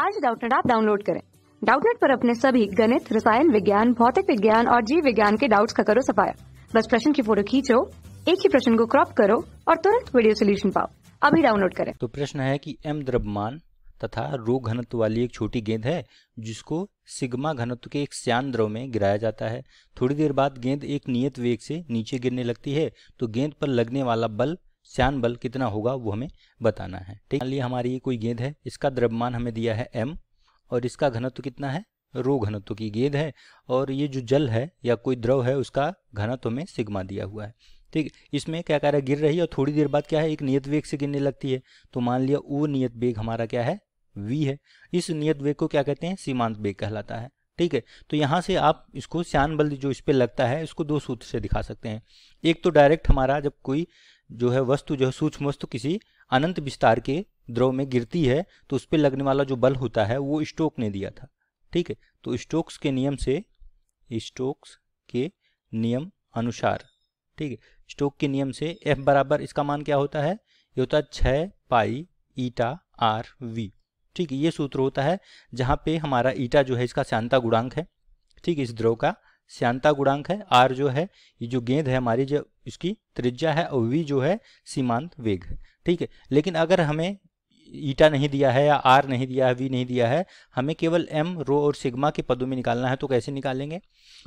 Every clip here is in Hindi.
आज डाउटनेट आप डाउनलोड करें डाउटनेट पर अपने सभी गणित रसायन विज्ञान भौतिक विज्ञान और जीव विज्ञान के डाउट्स का करो सफाया बस प्रश्न की फोटो खींचो एक ही प्रश्न को क्रॉप करो और तुरंत वीडियो सोल्यूशन पाओ अभी डाउनलोड करें तो प्रश्न है कि एम द्रव्यमान तथा रो घनत्व वाली एक छोटी गेंद है जिसको सिग्मा घनत्व के एक श्यान द्रव में गिराया जाता है थोड़ी देर बाद गेंद एक नियत वेग से नीचे गिरने लगती है तो गेंद पर लगने वाला बल श्यान बल कितना होगा वो हमें बताना है ठीक मान लिया हमारी ये कोई गेंद है इसका द्रव्यमान हमें दिया है एम और इसका घनत्व कितना है रो घनत्व की गेंद है और ये जो जल है या कोई द्रव है उसका घनत्व में सिग्मा दिया हुआ है ठीक इसमें क्या कह रहा है गिर रही है और थोड़ी देर बाद क्या है एक नियत वेग से गिरने लगती है तो मान लिया वो नियत वेग हमारा क्या है वी है इस नियत वेग को क्या कहते हैं सीमांत वेग कहलाता है ठीक है तो यहाँ से आप इसको श्यान बल जो इस पर लगता है इसको दो सूत्र से दिखा सकते हैं एक तो डायरेक्ट हमारा जब कोई जो है वस्तु जो है सूक्ष्म वस्तु किसी अनंत विस्तार के द्रव में गिरती है तो उस पर लगने वाला जो बल होता है वो स्टोक ने दिया था ठीक है तो स्टोक्स के नियम से स्टोक्स के नियम अनुसार ठीक है स्टोक के नियम से एफ बराबर इसका मान क्या होता है ये होता है छः पाई ईटा आर वी ठीक है ये सूत्र होता है जहाँ पे हमारा ईटा जो है इसका शांता गुणांक है ठीक है इस द्रव का श्यांता गुणांक है आर जो है ये जो गेंद है हमारी जो इसकी त्रिज्या है और वी जो है सीमांत वेग ठीक है लेकिन अगर हमें ईटा नहीं दिया है या आर नहीं दिया है वी नहीं दिया है हमें केवल एम रो और सिग्मा के पदों में निकालना है तो कैसे निकालेंगे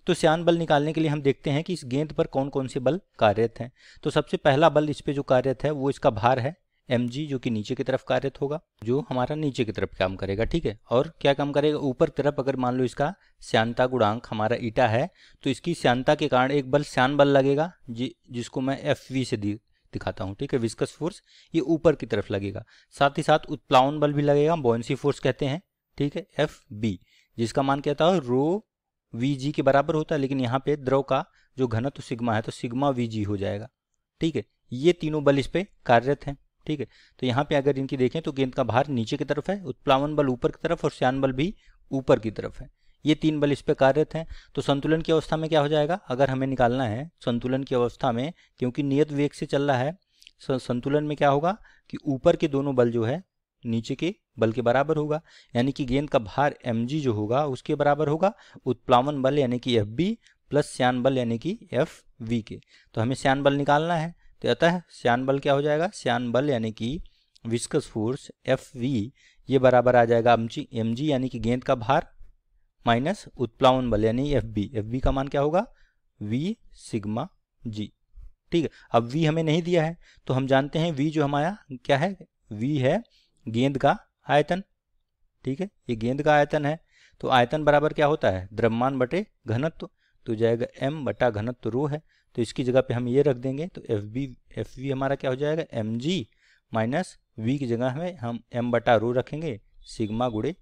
तो श्यान बल निकालने के लिए हम देखते हैं कि इस गेंद पर कौन कौन से बल कार्यरत हैं तो सबसे पहला बल इस पर जो कार्यरत है वो इसका भार है एम जी जो कि नीचे की तरफ कार्यरत होगा जो हमारा नीचे की तरफ काम करेगा ठीक है और क्या काम करेगा ऊपर की तरफ अगर मान लो इसका श्यांता गुणांक हमारा ईटा है तो इसकी श्यांता के कारण एक बल श्यान बल लगेगा जि, जिसको मैं एफ वी से दी दिखाता हूँ ठीक है विस्कस फोर्स ये ऊपर की तरफ लगेगा साथ ही साथ उत्प्लावन बल भी लगेगा बॉयसी फोर्स कहते हैं ठीक है एफ बी जिसका मान कहता है रो वी जी के बराबर होता है लेकिन यहाँ पे द्रव का जो घनत्व सिग्मा है तो सिग्मा वी जी हो जाएगा ठीक है ये तीनों बल इस पर कार्यरत हैं ठीक है तो यहाँ पे अगर इनकी देखें तो गेंद का भार नीचे की तरफ है उत्प्लावन बल ऊपर की तरफ और श्यान बल भी ऊपर की तरफ है ये तीन बल इस पर कार्यरत हैं तो संतुलन की अवस्था में क्या हो जाएगा अगर हमें निकालना है संतुलन की अवस्था में क्योंकि नियत वेग से चल रहा है संतुलन में क्या होगा कि ऊपर के दोनों बल जो है नीचे के बल के बराबर होगा यानी कि गेंद का भार एम जो होगा उसके बराबर होगा उत्प्लावन बल यानी कि एफ बी प्लस श्यान बल यानी कि एफ वी के तो हमें श्यान बल निकालना है तो अतः श्यान बल क्या हो जाएगा श्यान बल यानी कि विस्कस फोर्स एफ वी ये बराबर आ जाएगा एम जी यानी कि गेंद का भार माइनस उत्प्लावन बल यानी एफ बी एफ बी का मान क्या होगा वी सिग्मा जी ठीक है अब वी हमें नहीं दिया है तो हम जानते हैं वी जो हमारा क्या है वी है गेंद का आयतन ठीक है ये गेंद का आयतन है तो आयतन बराबर क्या होता है द्रव्यमान बटे घनत्व तो जाएगा एम बटा घनत्व रो है तो इसकी जगह पे हम ये रख देंगे तो एफ बी एफ वी हमारा क्या हो जाएगा एम जी माइनस वी की जगह हमें हम एम बटा रो रखेंगे सिग्मा गुड़े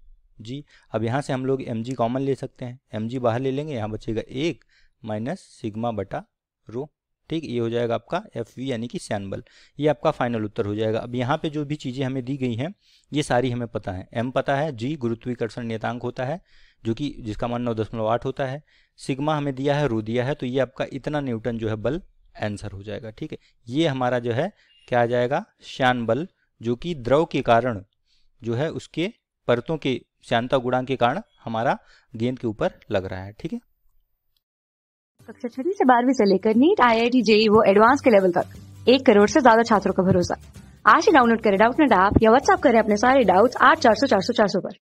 जी अब यहाँ से हम लोग एम जी कॉमन ले सकते हैं एम जी बाहर ले लेंगे यहाँ बचेगा एक माइनस सिग्मा बटा रो ठीक ये हो जाएगा आपका एफ वी यानी कि सैनबल ये आपका फाइनल उत्तर हो जाएगा अब यहाँ पे जो भी चीज़ें हमें दी गई हैं ये सारी हमें पता है एम पता है जी गुरुत्वीकर्षण नियतांक होता है जो कि जिसका मान नौ दशमलव आठ होता है सिग्मा हमें दिया है रू दिया है तो ये आपका इतना न्यूटन जो है बल आंसर हो जाएगा ठीक है ये हमारा जो है क्या आ जाएगा श्यान बल जो कि द्रव के कारण जो है उसके परतों के श्यानता गुणांक के कारण हमारा गेंद के ऊपर लग रहा है ठीक है कक्षा छठी से बारहवीं से लेकर NEET I I T JEE वो एडवांस के लेवल तक एक करोड़ से ज्यादा छात्रों का भरोसा आज ही डाउनलोड करें डाउट नेट ऐप या व्हाट्सअप करें अपने सारे डाउट्स आठ चार सौ चार सौ चार सौ पर